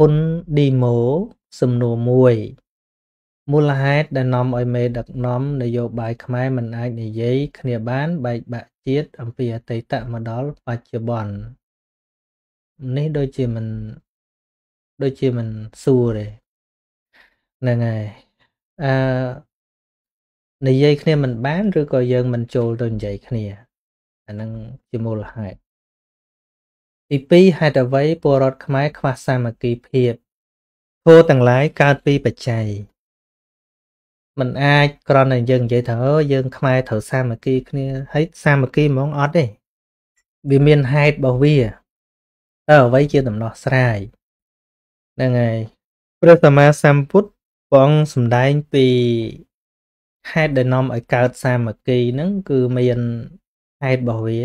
ហ៊ុនឌីម៉ូសំណួរមួយមូលហេតុដែលនាំឲ្យមេដឹកនាំនយោបាយខ្មែរមិនអាចនិយាយគ្នាបានបែកបាក់ជាតិអំពីអតីតមកដល់បច្ចុប្បន្ននេះដូចជាមិនដូចជាមិនសួរទេហ្នឹងហើយអឺនិយាយគ្នាមិនបាន ឬក៏យើងមិនចូលទៅនិយាយគ្នា អាហ្នឹងជាមូលហេតុទី2ហេតុអ្វីពលរដ្ឋខ្មែរខ្វះសាមគ្គីភាពធម៌ទាំងឡាយកើតពីបច្ច័យมันអាចគ្រាន់តែយើងនិយាយថាយើងខ្មែរត្រូវសាមគ្គីគ្នាហើយសាមគ្គីហ្មងអត់ទេវាមានហេតុរបស់វាតើអ្វីជាដំណោះស្រាយហ្នឹងហើយព្រះសម្មាសម្ពុទ្ធព្រះអង្គសម្ដែងពីហេតុដែលនាំឲ្យកើតសាមគ្គីហ្នឹងគឺមានហេតុរបស់វា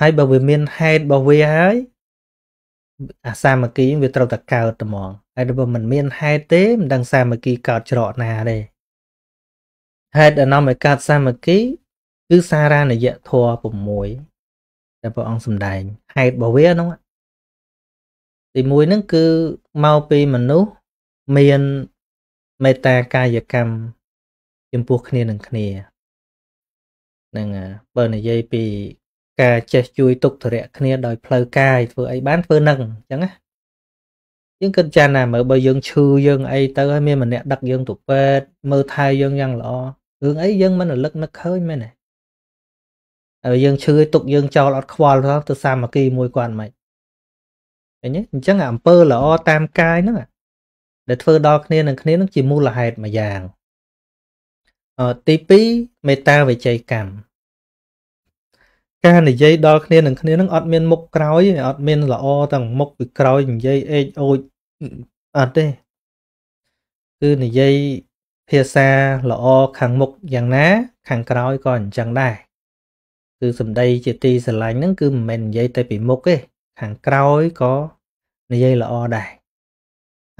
ហើយបើវាមានហេតុរបស់វាហើយអាសាមគ្គីវាត្រូវតែកើតត្មងហើយបើមិនមានហេតុទេមិនដឹងសាមគ្គីកើតច្រកណាទេហេតុដែលនាំឲ្យកើតសាមគ្គីគឺសារណយៈធម៌6ដែលព្រះអង្គសម្ដែងហេតុរបស់វាហ្នឹងទី1ហ្នឹងគឺមកពីមនុស្សមានមេត្តាកាយកម្មចំពោះគ្នានឹងគ្នាហ្នឹងបើនិយាយពីការចេះជួយទុកធរៈគ្នាដោយផ្លូវកាយធ្វើអីបានធ្វើនឹងអញ្ចឹងណាយើងគិតចាណាមើលបើយើងឈឺយើងអីទៅហើយមានម្នាក់ដឹកយើង ទៅពេទ្យមើលថែយើងយ៉ាងល្អរឿងអីយើងមិនរលឹកនឹកឃើញមែនទេហើយយើងឈឺទុកយើងចោលអត់ខ្វល់ទៅសាមគ្គីមួយគាត់មិនឃើញទេអញ្ចឹងអំពើល្អតាមកាយហ្នឹងដែលធ្វើដល់គ្នានឹងគ្នានឹងជាមូលហេតុមួយយ៉ាងទី2មេត្តាវិច័យកម្មការនិយាយដល់គ្នានឹងគ្នានឹងអត់មានមុខក្រោយអត់មាន ល្អទាំងមុខពីក្រោយនិយាយអេចអូចអត់ទេ គឺនិយាយភាសាល្អខាងមុខយ៉ាងណា ខាងក្រោយក៏អញ្ចឹងដែរគឺសម្ដី ជាទីស្រឡាញ់ហ្នឹង គឺមិនមែននិយាយតែពីមុខទេខាងក្រោយក៏និយាយល្អដែរ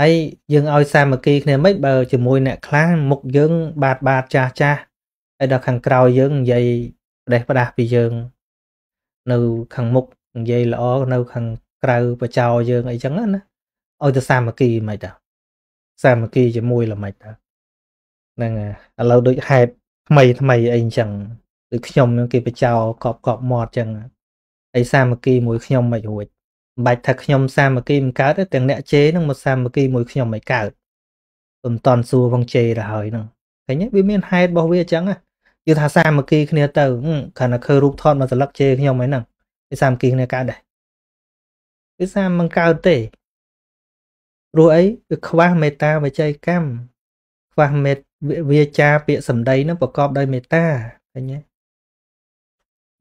ហើយយើងឲ្យសាមគ្គីគ្នាមិនបើជាមួយអ្នកខ្លះមុខយើងបាតបាតចាស់ចាស់ហើយដល់ខាងក្រោយយើងនិយាយផ្ដេសផ្ដាស់ពីយើងនៅខាងមុខនិយាយល្អនៅខាងក្រៅបចោយើងអីចឹងណាឲ្យទៅសាមគ្គីមិនដែរសាមគ្គីជាមួយល្មិចដែរហ្នឹងឥឡូវដូចហេតុថ្មីថ្មីអីចឹងដូចខ្ញុំគេបចោកប់កប់មាត់ចឹងអីសាមគ្គីមួយខ្ញុំមិនរួចមិនបាច់ថាខ្ញុំសាមគ្គីមិនកើតទេទាំងអ្នកជេនឹងមកសាមគ្គីមួយខ្ញុំមិនកើតមិនតន់សួរផងជេរទៅហើយហ្នឹងឃើញទេវាមានហេតុរបស់វាអញ្ចឹងណាយល់ថាសាមគ្គីគ្នាទៅគ្រាន់តែឃើញរូបថតមកសន្លឹកជេរខ្ញុំហ្នឹងវាសាមគ្គីគ្នាកើតដែរវាសាមមិនកើតទេព្រោះអីវាខ្វះមេត្តាវិច័យកម្មខ្វះមេវាចាពាក្យសម្ដីនឹងប្រកបដោយមេត្តាឃើញទេ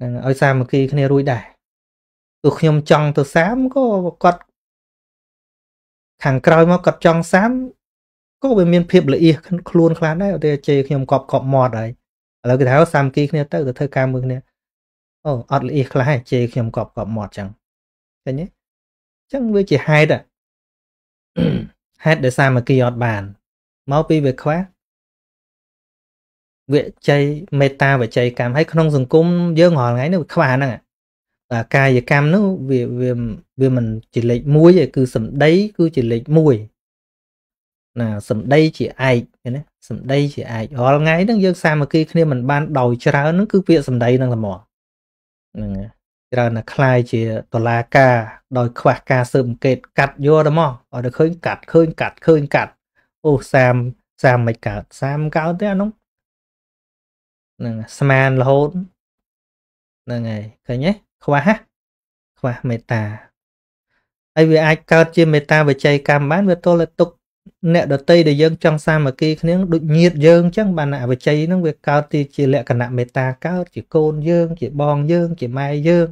នឹងឲ្យសាមគ្គីគ្នារួចដែរទោះខ្ញុំចង់ទៅសាមក៏គាត់ខាងក្រោយមកគាត់ចង់សាមក៏វាមានភាពល្អៀសខ្លួនខ្លះដែរតែជេរខ្ញុំកប់កប់មាត់ហើយឥឡូវគេថាសាមគ្គីគ្នាទៅទៅធ្វើការមួយគ្នាអូអត់ល្អៀសខ្លះជេរខ្ញុំកប់កប់មាត់ចឹងឃើញទេអញ្ចឹងវាជាហេតុហេតុដែលសាមគ្គីអត់បានមកពីវាខ្វះវិជ័យមេត្តាវិជ័យកម្មហើយក្នុង សង្គមយើងរាល់ថ្ងៃនេះវាខ្វះហ្នឹងអាកាយកម្មនោះវាវាវាមិនជាលេខ1ទេគឺសម្ដីគឺជាលេខ1ណាសម្ដីជាឯកណាសម្ដីជាឯករាល់ថ្ងៃហ្នឹងយើងសាមគ្គីគ្នាមិនបានដោយច្រើនហ្នឹងគឺពាក្យសម្ដីហ្នឹងតែមកហ្នឹងច្រើនណាខ្លាយជាតឡាការ ដោយខ្វះការស៊ើបអង្កេត កាត់យកតែមកឲ្យតែឃើញកាត់ឃើញកាត់ឃើញកាត់អូសាមសាមមិនកើតសាមកើតទេអានោះហ្នឹងស្មានរហូតហ្នឹងហើយឃើញទេខ្វះហ៎ខ្វះមេត្តាហើយវាអាចកើតជាមេត្តាវិច័យកម្មបានវាទល់តែទុកអ្នកដតីដែលយើងចង់សាមគ្គីគ្នាដូចញាតយើងអញ្ចឹងបានអវិជ័យហ្នឹងវាកើតទីជាលក្ខណៈមេត្តាកើតជាកូនយើង ជាបងយើងជាម៉ែយើង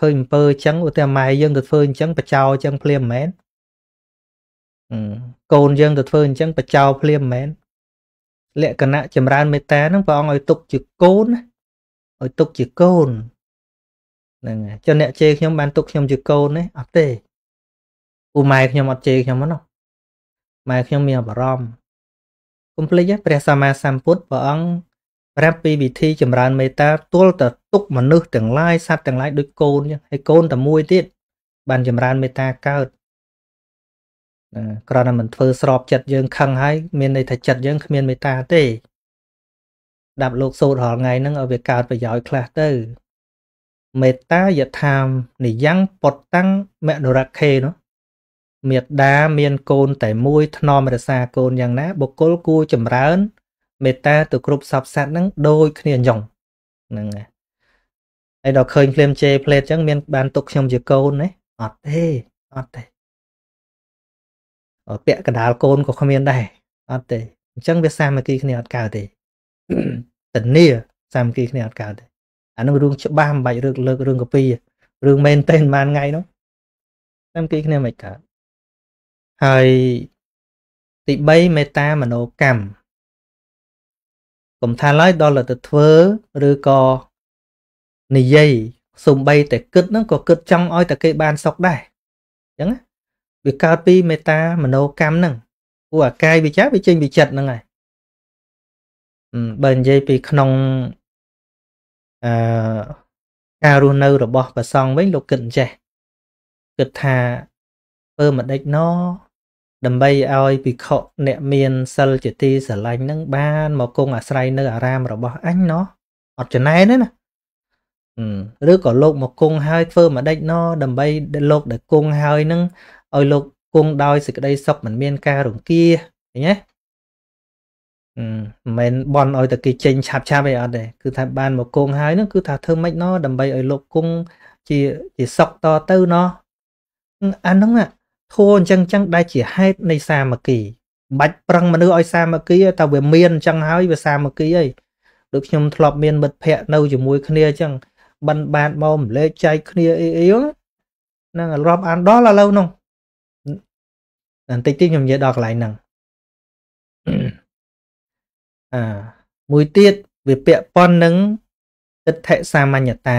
ឃើញអំពើអញ្ចឹងឧទាហរណ៍ម៉ែយើងទៅធ្វើអញ្ចឹងបចោអញ្ចឹងភ្លាមមែនកូនយើងទៅធ្វើអញ្ចឹងបចោភ្លាមមែនលក្ខណៈចម្រើនមេត្តាហ្នឹងព្រះអង្គឲ្យទុកជាកូនឲ្យទុកជាកូនហ្នឹងហើយចឹងអ្នក ជេរខ្ញុំបានទុកខ្ញុំជាកូនទេអត់ទេពូម៉ែខ្ញុំអត់ជេរខ្ញុំហ្នឹងម៉ែខ្ញុំមានអារម្មណ៍គំភ្លេចព្រះសម្មាសម្ពុទ្ធព្រះអង្គប្រាប់ពីវិធីចម្រើនមេត្តាទល់តែទុកមនុស្សទាំងឡាយសត្វទាំងឡាយដូចកូនចឹងហើយកូនតែមួយទៀតបានចម្រើនមេត្តាកើតគ្រាន់តែមិនធ្វើស្របចិត្តយើងខឹងហើយមានន័យថាចិត្តយើងគ្មានមេត្តាទេដាប់លោកសូត្ររាល់ថ្ងៃហ្នឹងឲ្យវាកើតប្រយោជន៍ខ្លះទៅ មេត្តាយថាមនិយ៉ាងពតតាំងមនរខេនោះមេត្តាមានកូន តែមួយថ្នមរសាកូនយ៉ាងណា បុគ្គលគួរចម្រើន មេត្តាទៅគ្រប់សពសត្វហ្នឹងដូចគ្នាអញ្ចឹងហ្នឹងហើយហើយដល់ឃើញភ្លាមជេរផ្លេតអញ្ចឹងមាន បានទុកខ្ញុំជាកូនទេអត់ទេអត់ទេពាក់កណ្ដាលកូនក៏គ្មានដែរអត់ទេអញ្ចឹងវាសាមគ្គីគ្នាអត់កើតទេតនីសាមគ្គីគ្នាអត់កើតទេអានឹងរឿងច្បាស់មិនបាច់រឿងលើករឿងកពីរឿងមែនតេនប៉ុន្មានថ្ងៃនោះសាមគ្គីគ្នាមិនកើតហើយទី3មេត្តាមនោកម្មកុំថាឡើយដល់ទៅធ្វើឬក៏និយាយសំបីតែគិតហ្នឹងក៏គិតចង់ឲ្យតែគេបានសុខដែរអញ្ចឹងវាកើតពីមេត្តាមនោកម្មហ្នឹងព្រោះអាកាយវិចារវាចេញវិចិត្តហ្នឹងហើយបើនិយាយពីក្នុងអឺការរស់នៅរបស់ព្រះសង្ឃវិញលោកគិតអញ្ចេះគិតថាធ្វើមិនដេចណោដើម្បីឲ្យភិក្ខុអ្នកមានសិលជាទីស្រឡាញ់នឹងបាន មកគង់អាស្រ័យនៅអារាមរបស់អញណោះអត់ចំណែនទេណាឬក៏លោកមកគង់ហើយធ្វើមកដេចណោះដើម្បីលោកដែលគង់ហើយនឹងឲ្យលោកគង់ដោយសេចក្តី សុខមិនមានការរង្គៀសឃើញទេមិនមែនបន់ឲ្យតែគេចេញឆាប់ឆាប់អីអត់ទេគឺថាបានមកគង់ហើយនឹងគឺថាធ្វើម៉េចណោះដើម្បីឲ្យលោកគង់ជាជាសុខតទៅណោះអាហ្នឹងណាធัวអញ្ចឹងចឹងដែលជាហេតុនៃសាមគ្គីបាច់ប្រឹងមនុស្សឲ្យសាមគ្គីតែវាមានអញ្ចឹងហើយវាសាមគ្គីហើយដូចខ្ញុំធ្លាប់មានមិត្តភ័ក្តិនៅជាមួយ គ្នាអញ្ចឹងបិណ្ឌបាតមកម្លេចចែកគ្នាអីអីហ្នឹងរាប់អានដល់ឥឡូវនោះបន្តិចទៀតខ្ញុំនិយាយដល់កន្លែងហ្នឹងអាមួយទៀតវាពាក់ព័ន្ធនឹងទិដ្ឋិសាមញ្ញតា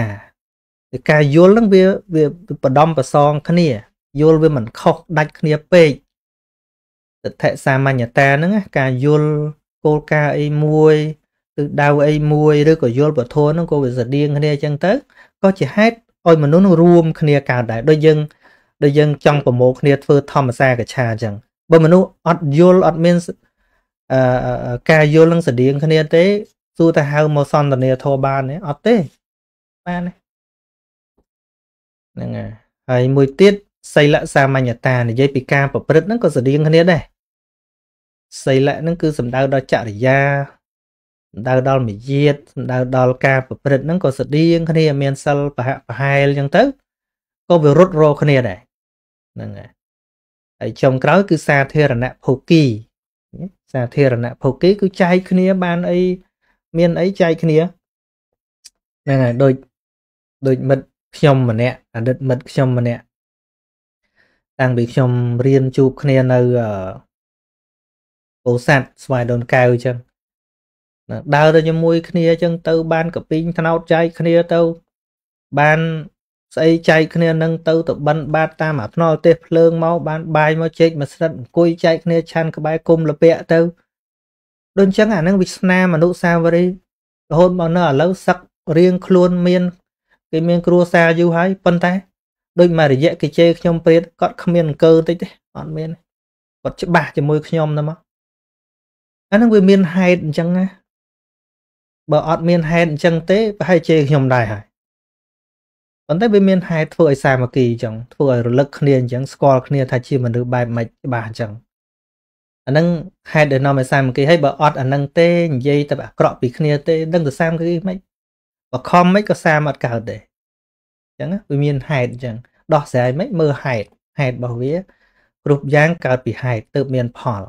គឺការយល់ហ្នឹងវាវាបដំប្រសងគ្នាយល់វាមិនខុសដាច់គ្នាពេកទិដ្ឋិសាមញ្ញតាហ្នឹងការយល់គោលការណ៍អីមួយឬដៅអីមួយឬក៏យល់ពធហ្នឹងក៏វាស្តៀងគ្នាអញ្ចឹងទៅក៏ជាហេតុឲ្យមនុស្សនឹងរួមគ្នាកើតដែរដូចយើងដូចយើងចង់ប្រមូលគ្នាធ្វើធម្មសាកឆាអញ្ចឹងបើមនុស្សអត់យល់អត់មានអឺការយល់នឹងស្តៀងគ្នាទេសួរតែហៅមកសន្ទនាធម៌បានទេអត់ទេបានទេហ្នឹងហើយហើយមួយទៀតសីលៈសាមញ្ញតានិយាយពីការប្រព្រឹត្តហ្នឹងក៏ស្រដៀងគ្នាដែរសីលៈហ្នឹងគឺសំដៅដល់ចរិយាសំដៅដល់មាយាទសំដៅដល់ការប្រព្រឹត្តហ្នឹងក៏ស្រដៀងគ្នាមានសិលប្រហាក់ប្រហែលអញ្ចឹងទៅក៏វារត់រោគ្នាដែរហ្នឹងហើយហើយចុងក្រោយគឺសាធារណភោគីសាធារណភោគីគឺចែកគ្នាបានអីមានអីចែកគ្នាហ្នឹងហើយដូចដូចមិត្តខ្ញុំម្នាក់អតីតមិត្តខ្ញុំម្នាក់តាំងពីខ្ញុំរៀនជួបគ្នានៅពោធិ៍សាត់ស្វាយដូនកែវអញ្ចឹងដើរទៅជាមួយគ្នាអញ្ចឹងទៅបានកពីងថ្នោតចែកគ្នាទៅ បានស្អីចែកគ្នានឹងទៅទៅបិណ្ឌបាតតាមអាភ្នល់ទេសភ្លើងមកបានបាយមកជែកមកស្រិតអង្គុយចែកគ្នាឆានក្បែរគុំលពាក់ទៅដូចអញ្ចឹងអានឹងវាសនាមនុស្សសាវរីរហូតមកនៅឥឡូវសឹករៀងខ្លួនមានគេមានគ្រួសារយូរហើយប៉ុន្តែដូចមួយរយៈគេជេរខ្ញុំពេតគាត់គ្មានអង្គើតិចទេអត់មានគាត់ច្បាស់ជាមួយខ្ញុំណាមកអាហ្នឹងវាមានហេតុអញ្ចឹងណាបើអត់មានហេតុអញ្ចឹងទេប្រហែលជេរខ្ញុំដែរហើយប៉ុន្តែវាមានហេតុធ្វើឲ្យសាមគ្គីអញ្ចឹងធ្វើឲ្យរលឹកគ្នាអញ្ចឹងស្គាល់គ្នា ថាជាមនុស្សបែបម៉េចច្បាស់អញ្ចឹងអាហ្នឹងហេតុដែលនាំឲ្យសាមគ្គីហើយបើអត់អាហ្នឹងទេនិយាយតែអាក្រក់ពីគ្នាទេដឹងទៅសាមគ្គីម៉េចបើខំម៉េចក៏សាមអត់កើតដែរចឹងវាមានហេតុអញ្ចឹងដោះស្រាយមិនមើលហេតុហេតុរបស់វាគ្រប់យ៉ាងកើតពីហេតុទើបមានផល